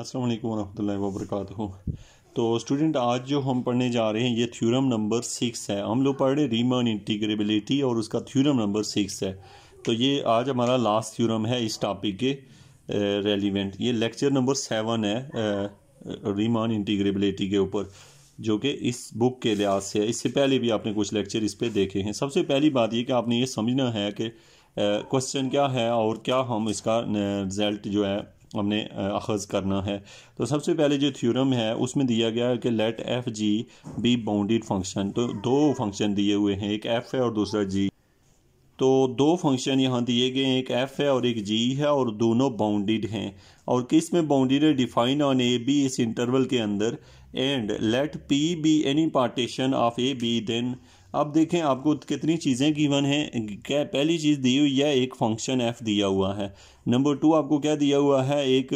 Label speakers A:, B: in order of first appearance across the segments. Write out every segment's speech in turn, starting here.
A: अस्सलाम वालेकुम वरहमतुल्लाहि वबरकातुहू तो स्टूडेंट आज जो हम पढ़ने जा रहे हैं ये थ्योरम नंबर सिक्स है हम लोग पढ़ रहे रीमन इंटीग्रेबिलिटी और उसका थ्योरम नंबर सिक्स है तो ये आज हमारा लास्ट थ्योरम है इस टॉपिक के रेलिवेंट ये लेक्चर नंबर सेवन है रीमान इंटीग्रेबिलिटी के ऊपर जो कि इस बुक के लिहाज से है इससे पहले भी आपने कुछ लेक्चर इस पर देखे हैं सबसे पहली बात ये कि आपने ये समझना है कि क्वेश्चन क्या है और क्या हम इसका रिजल्ट जो है हमने अखज़ करना है तो सबसे पहले जो थ्योरम है उसमें दिया गया है कि let F G be bounded function तो दो फंक्शन दिए हुए हैं एक एफ़ है और दूसरा जी तो दो फंक्शन यहाँ दिए गए हैं एक एफ़ है और एक जी है और दोनों बाउंडेड हैं और किस में बाउंडेड है डिफाइन ऑन ए बी इस इंटरवल के अंदर and let P be any partition of A B then अब देखें आपको कितनी चीज़ें गिवन हैं क्या पहली चीज़ दी हुई है एक फंक्शन एफ दिया हुआ है नंबर टू आपको क्या दिया हुआ है एक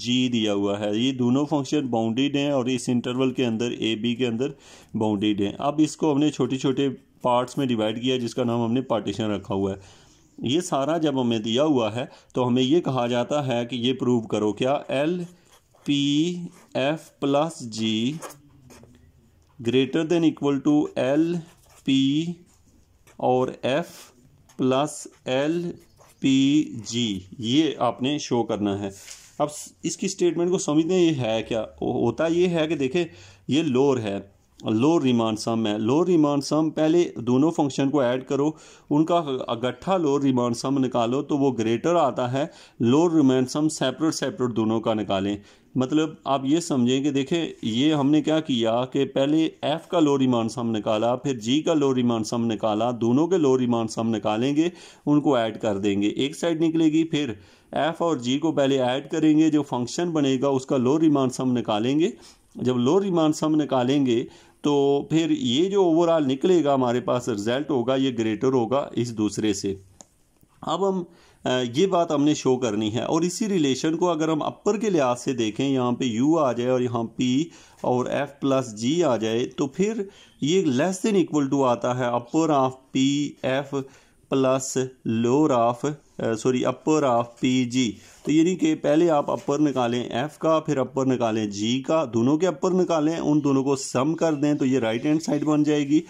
A: जी दिया हुआ है ये दोनों फंक्शन बाउंडेड हैं और इस इंटरवल के अंदर ए बी के अंदर बाउंडेड हैं अब इसको हमने छोटे छोटे पार्ट्स में डिवाइड किया जिसका नाम हमने पार्टीशन रखा हुआ है ये सारा जब हमें दिया हुआ है तो हमें ये कहा जाता है कि ये प्रूव करो क्या L P F plus G greater than equal to L P और F plus L P G ये आपने शो करना है अब इसकी स्टेटमेंट को हैं ये है क्या होता ये है कि देखे ये लोअर है लोअर रिमांड सम है लोअर रिमांड सम पहले दोनों फंक्शन को ऐड करो उनका इकट्ठा लोअर रिमांड सम निकालो तो वो ग्रेटर आता है lower Riemann sum separate separate दोनों का निकालें मतलब आप ये समझें कि देखें ये हमने क्या किया कि पहले एफ़ का लोअर रिमांड सम निकाला फिर जी का लोअर रिमांड सम निकाला दोनों के लोअर रिमांड सम निकालेंगे उनको ऐड कर देंगे एक साइड निकलेगी फिर एफ़ और जी को पहले ऐड करेंगे जो फंक्शन बनेगा उसका लोअर रिमांड सम निकालेंगे जब लोअर रिमांड सम निकालेंगे तो फिर ये जो ओवरऑल निकलेगा हमारे पास रिजल्ट होगा ये ग्रेटर होगा इस दूसरे से अब हम ये बात हमने शो करनी है और इसी रिलेशन को अगर हम अपर के लिहाज से देखें यहाँ पे u आ जाए और यहाँ p और f प्लस जी आ जाए तो फिर ये लेस देन इक्वल टू आता है upper of p f plus lower of sorry upper of P G तो यानी कि पहले आप अपर निकालें एफ का फिर अपर निकालें जी का दोनों के अपर निकालें उन दोनों को सम कर दें तो ये राइट हैंड साइड बन जाएगी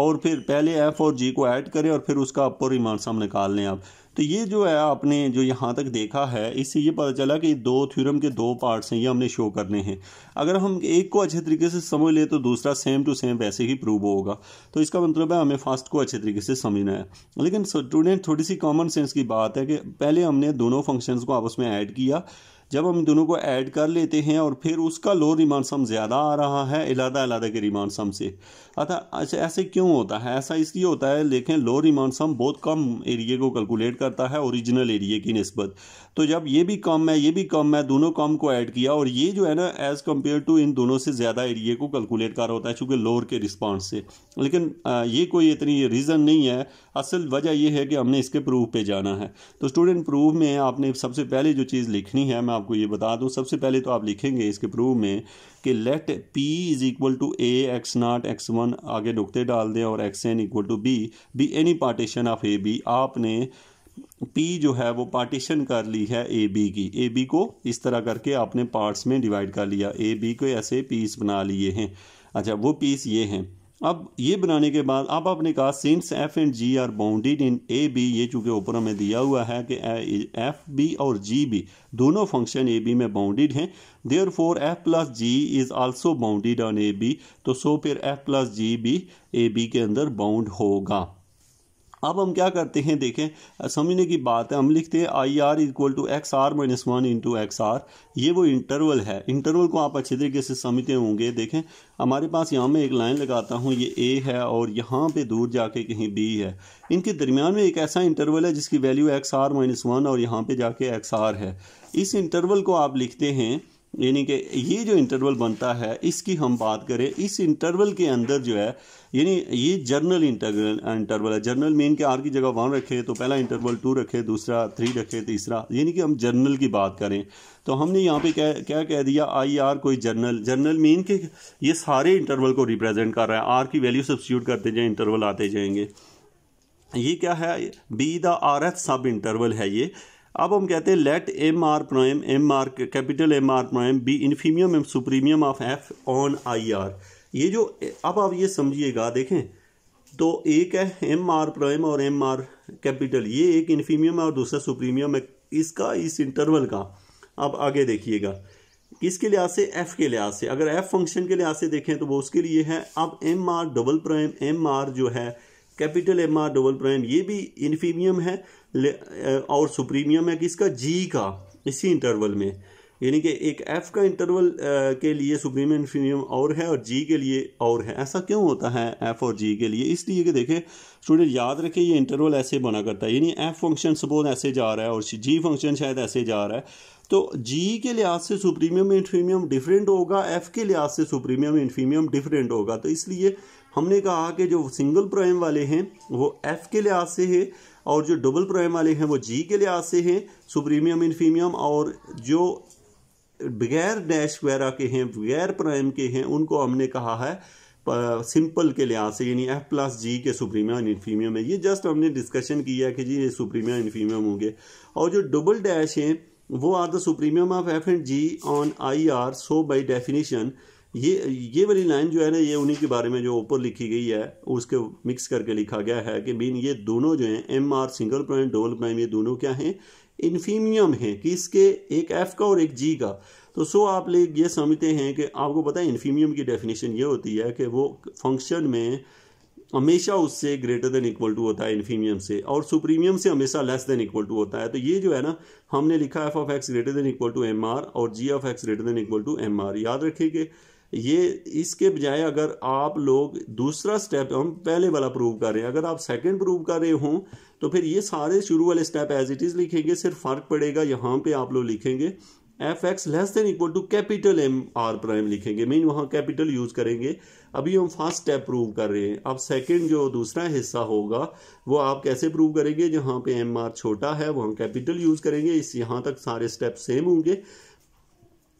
A: और फिर पहले एफ और जी को ऐड करें और फिर उसका अपर ईमान सम निकाल लें आप तो ये जो है आपने जो यहाँ तक देखा है इससे ये पता चला कि दो थ्योरम के दो पार्ट्स हैं ये हमने शो करने हैं अगर हम एक को अच्छे तरीके से समझ लें तो दूसरा सेम टू सेम वैसे ही प्रूव होगा तो इसका मतलब है हमें फर्स्ट को अच्छे तरीके से समझना है लेकिन स्टूडेंट थोड़ी सी कॉमन सेंस की बात बात है कि पहले हमने दोनों फंक्शंस को आपस में ऐड किया जब हम दोनों को ऐड कर लेते हैं और फिर उसका लोअर रिमांड सम ज़्यादा आ रहा है इलादा इलादा के रिमांड सम से अतः अच्छा ऐसे क्यों होता है ऐसा इसलिए होता है लेकिन लोअर रिमांड सम बहुत कम एरिए को कैलकुलेट करता है ओरिजिनल एरिए की नस्बत तो जब ये भी कम है ये भी कम है दोनों कम को ऐड किया और ये जो है ना एज़ कम्पेयर टू इन दोनों से ज़्यादा एरिए को कैलकुलेट कर होता है चूँकि लोअर के रिस्पॉन्स से लेकिन ये कोई इतनी रीज़न नहीं है असल वजह यह है कि हमने इसके प्रूफ पर जाना है तो स्टूडेंट प्रूफ में आपने सबसे पहले जो चीज़ लिखनी है मैं आपको ये बता दूँ सबसे पहले तो आप लिखेंगे इसके प्रूव में कि let P is equal to A X naught X one आगे नुकते डाल दें और X N equal to B B any partition of A B आपने पी जो है वो पार्टीशन कर ली है ए बी की ए बी को इस तरह करके आपने पार्ट्स में डिवाइड कर लिया ए बी को ऐसे पीस बना लिए हैं अच्छा वो पीस ये हैं अब ये बनाने के बाद अब आपने कहा since F and G are bounded in A B ये चूँकि ऊपर हमें दिया हुआ है कि एफ बी और जी बी दोनों फंक्शन ए बी में बाउंडेड हैं therefore F plus G is also bounded on A B तो सो फिर एफ प्लस जी भी ए बी के अंदर बाउंड होगा अब हम क्या करते हैं देखें समझने की बात है हम लिखते हैं I R equal to X R minus one into X R ये वो इंटरवल है इंटरवल को आप अच्छे तरीके से समझते होंगे देखें हमारे पास यहाँ मैं एक लाइन लगाता हूँ ये ए है और यहाँ पे दूर जाके कहीं बी है इनके दरमियान में एक ऐसा इंटरवल है जिसकी value X R minus one और यहाँ पे जाके एक्स आर है इस इंटरवल को आप लिखते हैं यानी कि ये जो इंटरवल बनता है इसकी हम बात करें इस इंटरवल के अंदर जो है यानी ये जर्नल इंटरवल इंटरवल है जर्नल मीन के आर की जगह वन रखे तो पहला इंटरवल टू रखे दूसरा थ्री रखे तीसरा यानी कि हम जर्नल की बात करें तो हमने यहाँ पे क्या क्या कह दिया आई आर कोई जर्नल जर्नल मीन के ये सारे इंटरवल को रिप्रेजेंट कर रहा है आर की वैल्यू सब्सिट्यूट करते जाए इंटरवल आते जाएंगे ये क्या है बी द आर एफ सब इंटरवल है ये अब हम कहते हैं let M R prime M R capital M R prime be infimum M supremum of F on I R ये जो अब आप ये समझिएगा देखें तो एक है एम आर प्राइम और एम आर कैपिटल ये एक इनफीमियम है और दूसरा सुप्रीमियम है इसका इस इंटरवल का अब आगे देखिएगा किसके लिहाज से एफ के लिहाज से अगर एफ फंक्शन के लिहाज से देखें तो वो उसके लिए है अब M R double prime M R जो है capital M R double prime ये भी इन्फीमियम है और सुप्रीमियम है किसका जी का इसी इंटरवल में यानी कि एक एफ का इंटरवल के लिए सुप्रीम इन्फीमियम और है और जी के लिए और है ऐसा क्यों होता है एफ और जी के लिए इसलिए कि देखें स्टूडेंट याद रखें ये इंटरवल ऐसे बना करता है यानी एफ फंक्शन सपोज ऐसे जा रहा है और जी फंक्शन शायद ऐसे जा रहा है तो जी के लिहाज से सुप्रीमियम इन्फीमियम डिफरेंट होगा एफ के लिहाज से सुप्रीमियम इन्फीमियम डिफरेंट होगा तो इसलिए हमने कहा कि जो सिंगल प्राइम वाले हैं वो एफ के लिहाज से है और जो डबल प्राइम वाले हैं वो जी के लिहाज से हैं सुप्रीमियम इन्फीमियम और जो बगैर डैश वगैरह के हैं बगैर प्राइम के हैं उनको हमने कहा है सिंपल के लिहाज से यानी एफ प्लस जी के सुप्रीमियम इनफीमियम इन्फीमियम है ये जस्ट हमने डिस्कशन किया कि जी ये सुप्रीमियम इनफीमियम होंगे और जो डबल डैश हैं वो are the supremum of F and G on I R so by definition ये ये वाली लाइन जो है ना ये उन्हीं के बारे में जो ऊपर लिखी गई है उसके मिक्स करके लिखा गया है कि मीन ये दोनों जो हैं M R single prime double prime ये दोनों क्या हैं इन्फीमियम हैं कि इसके एक एफ का और एक जी का तो सो आप लोग ये समझते हैं कि आपको पता है इन्फीमियम की डेफिनेशन ये होती है कि वो फंक्शन में हमेशा उससे ग्रेटर देन इक्वल टू होता है इन्फीमियम से और सुप्रीमियम से हमेशा लेस देन इक्वल टू होता है तो ये जो है ना हमने लिखा F of X greater than equal to M R और G of X greater than equal to M R याद रखिए कि ये इसके बजाय अगर आप लोग दूसरा स्टेप हम पहले वाला प्रूव कर रहे हैं अगर आप सेकंड प्रूव कर रहे हो तो फिर ये सारे शुरू वाले स्टेप एज इट इज़ लिखेंगे सिर्फ फ़र्क पड़ेगा यहाँ पे आप लोग लिखेंगे F X less than equal to capital M R prime लिखेंगे मीन वहाँ कैपिटल यूज़ करेंगे अभी हम फर्स्ट स्टेप प्रूव कर रहे हैं अब सेकेंड जो दूसरा हिस्सा होगा वो आप कैसे प्रूव करेंगे जहाँ पे एम आर छोटा है वहाँ कैपिटल यूज़ करेंगे इस यहाँ तक सारे स्टेप सेम होंगे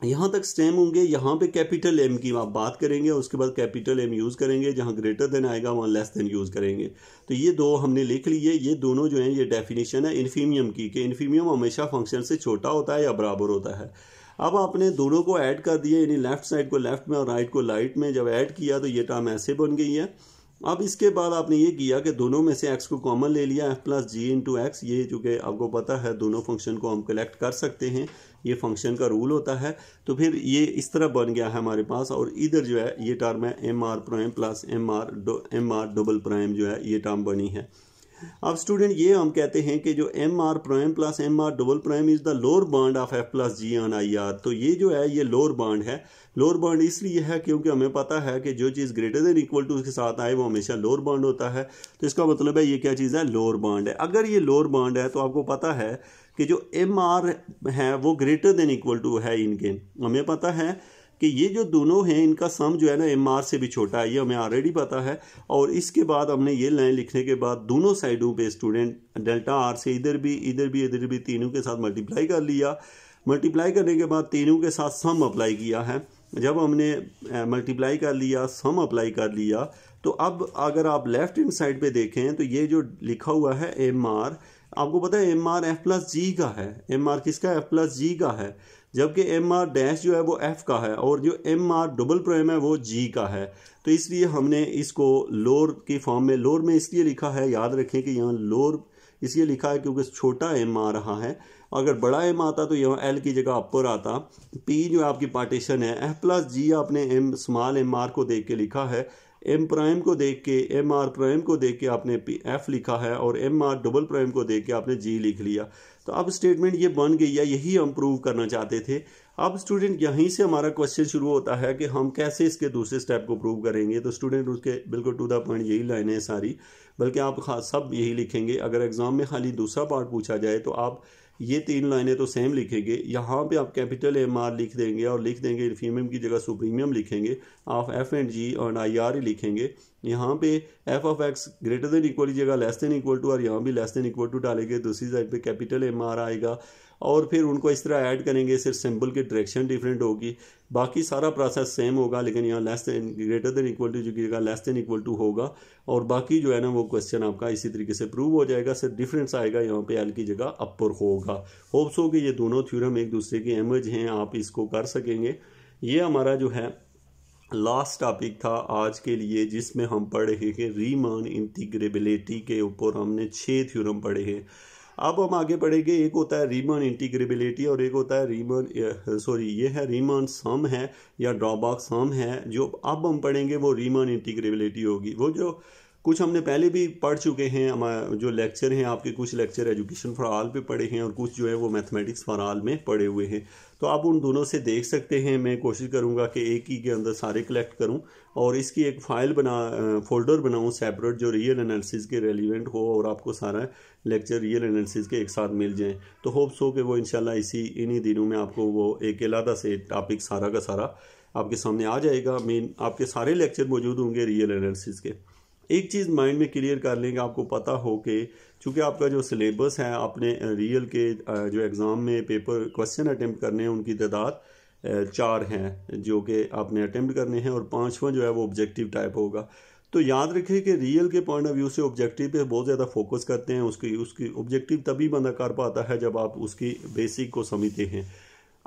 A: यहाँ तक स्टेम होंगे यहाँ पे कैपिटल एम की आप बात करेंगे उसके बाद कैपिटल एम यूज़ करेंगे जहाँ ग्रेटर देन आएगा वहाँ लेस देन यूज़ करेंगे तो ये दो हमने लिख लिए ये दोनों जो हैं ये डेफिनेशन है इन्फीमियम की कि इन्फीमियम हमेशा फंक्शन से छोटा होता है या बराबर होता है अब आपने दोनों को ऐड कर दिया यानी लेफ्ट साइड को लेफ्ट में और राइट को राइट में जब ऐड किया तो ये टर्म ऐसे बन गई है अब इसके बाद आपने ये किया कि दोनों में से एक्स को कॉमन ले लिया F plus G into X ये चूँकि आपको पता है दोनों फंक्शन को हम कलेक्ट कर सकते हैं ये फंक्शन का रूल होता है तो फिर ये इस तरह बन गया है हमारे पास और इधर जो है ये टर्म है M R prime plus M R M R double prime जो है ये टर्म बनी है अब स्टूडेंट ये हम कहते हैं कि जो M R prime plus M R double prime is the lower bound of F plus G on I R तो ये जो है ये लोअर बाड है लोअर बाड इसलिए है क्योंकि हमें पता है कि जो चीज़ ग्रेटर देन इक्वल टू के साथ आए वो हमेशा लोअर बाड होता है तो इसका मतलब है ये क्या चीज़ है लोअर बाड है अगर ये लोअर बाड है तो आपको पता है कि जो एम आर है वो ग्रेटर देन इक्वल टू है इनके हमें पता है कि ये जो दोनों हैं इनका सम जो है ना एम से भी छोटा है ये हमें ऑलरेडी पता है और इसके बाद हमने ये लाइन लिखने के बाद दोनों साइडों पे स्टूडेंट डेल्टा आर से इधर भी इधर भी इधर भी तीनों के साथ मल्टीप्लाई कर लिया मल्टीप्लाई करने के बाद तीनों के साथ सम अप्लाई किया है जब हमने मल्टीप्लाई कर लिया सम अप्लाई कर लिया तो अब अगर आप लेफ्ट हैंड साइड पे देखें तो ये जो लिखा हुआ है एम आर आपको पता है M R F plus G का है एम आर किसका एफ प्लस जी का है जबकि एम आर डैश जो है वो एफ़ का है और जो एम आर डबल प्राइम है वो जी का है तो इसलिए हमने इसको लोअर की फॉर्म में लोअर में इसलिए लिखा है याद रखें कि यहाँ लोअर इसलिए लिखा है क्योंकि छोटा एम आ रहा है अगर बड़ा एम आता तो यहाँ एल की जगह अपर आता पी जो आपकी पार्टीशन है एफ प्लस जी आपने एम स्मॉल एम आर को देख के लिखा है एम प्राइम को देख के एम आर प्राइम को देख के आपने पी एफ लिखा है और एम आर डबल प्राइम को देख के आपने जी लिख लिया तो अब स्टेटमेंट ये बन गई है यही हम प्रूव करना चाहते थे अब स्टूडेंट यहीं से हमारा क्वेश्चन शुरू होता है कि हम कैसे इसके दूसरे स्टेप को प्रूव करेंगे तो स्टूडेंट उसके बिल्कुल टू द पॉइंट यही लाइनें सारी बल्कि आप सब यही लिखेंगे अगर एग्ज़ाम में खाली दूसरा पार्ट पूछा जाए तो आप ये तीन लाइनें तो सेम लिखेंगे यहाँ पे आप कैपिटल एम आर लिख देंगे और लिख देंगे इन्फीमियम की जगह सुप्रीमियम लिखेंगे आप एफ एंड जी और आई आर ही लिखेंगे यहाँ पे F of X greater than equal की जगह लेस देन इक्वल टू और यहाँ भी लेस देन इक्वल टू डालेंगे दूसरी साइड पे कैपिटल एम आर आएगा और फिर उनको इस तरह ऐड करेंगे सिर्फ सिंबल की डायरेक्शन डिफरेंट होगी बाकी सारा प्रोसेस सेम होगा लेकिन यहाँ less than greater than equal to की जगह लेस देन इक्वल टू होगा और बाकी जो है ना वो क्वेश्चन आपका इसी तरीके से प्रूव हो जाएगा सिर्फ डिफरेंस आएगा यहाँ पे एल की जगह अपर होगा होप्स हो कि ये दोनों थ्योरम एक दूसरे के एमज हैं आप इसको कर सकेंगे ये हमारा जो है लास्ट टॉपिक था आज के लिए जिसमें हम पढ़े हैं रीमान इंटीग्रेबिलिटी के ऊपर हमने छः थ्योरम पढ़े हैं अब हम आगे बढ़ेंगे एक होता है रीमन इंटीग्रेबिलिटी और एक होता है रीमन सॉरी ये है रीमन सम है या ड्रॉबॉक सम है जो अब हम पढ़ेंगे वो रीमन इंटीग्रेबिलिटी होगी वो जो कुछ हमने पहले भी पढ़ चुके हैं जो लेक्चर हैं आपके कुछ लेक्चर एजुकेशन फॉर आल पे पढ़े हैं और कुछ जो है वो मैथमेटिक्स फॉर आल में पढ़े हुए हैं तो आप उन दोनों से देख सकते हैं मैं कोशिश करूँगा कि एक ही के अंदर सारे कलेक्ट करूँ और इसकी एक फ़ाइल बना फोल्डर बनाऊँ सेपरेट जो रियल एनालिसिस के रेलिवेंट हो और आपको सारा लेक्चर रियल एनालिसिस के एक साथ मिल जाए तो होप्स हो कि वो इंशाल्लाह इसी इन्हीं दिनों में आपको वो एक अलादा से टॉपिक सारा का सारा आपके सामने आ जाएगा मेन आपके सारे लेक्चर मौजूद होंगे रियल एनालिसिस के एक चीज़ माइंड में क्लियर कर लेंगे आपको पता हो कि चूँकि आपका जो सिलेबस है आपने रियल के जो एग्ज़ाम में पेपर क्वेश्चन अटैम्प्ट करने हैं उनकी तादाद चार हैं जो कि आपने अटैम्प्ट करने हैं और पाँचवा जो है वो ऑब्जेक्टिव टाइप होगा तो याद रखें कि रियल के पॉइंट ऑफ व्यू से ऑब्जेक्टिव पे बहुत ज़्यादा फोकस करते हैं उसकी उसकी ऑब्जेक्टिव तभी बंदा कर पाता है जब आप उसकी बेसिक को समझते हैं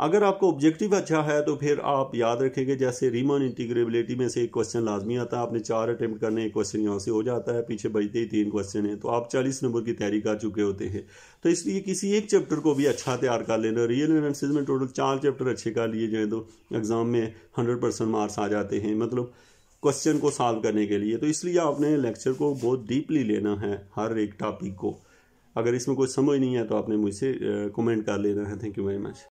A: अगर आपको ऑब्जेक्टिव अच्छा है तो फिर आप याद रखेंगे जैसे रीमन इंटीग्रेबिलिटी में से एक क्वेश्चन लाजमी आता है आपने चार अटैम्प्ट करने एक क्वेश्चन यहाँ से हो जाता है पीछे बजते ही तीन क्वेश्चन है तो आप चालीस नंबर की तैयारी कर चुके होते हैं तो इसलिए किसी एक चैप्टर को भी अच्छा तैयार कर लेना रियल एनालिसिस में टोटल चार चैप्टर अच्छे कर लिए जाए तो एग्ज़ाम में हंड्रेड परसेंट मार्क्स आ जाते हैं मतलब क्वेश्चन को सॉल्व करने के लिए तो इसलिए आपने लेक्चर को बहुत डीपली लेना है हर एक टॉपिक को अगर इसमें कोई समझ नहीं है तो आपने मुझसे कमेंट कर लेना है थैंक यू वेरी मच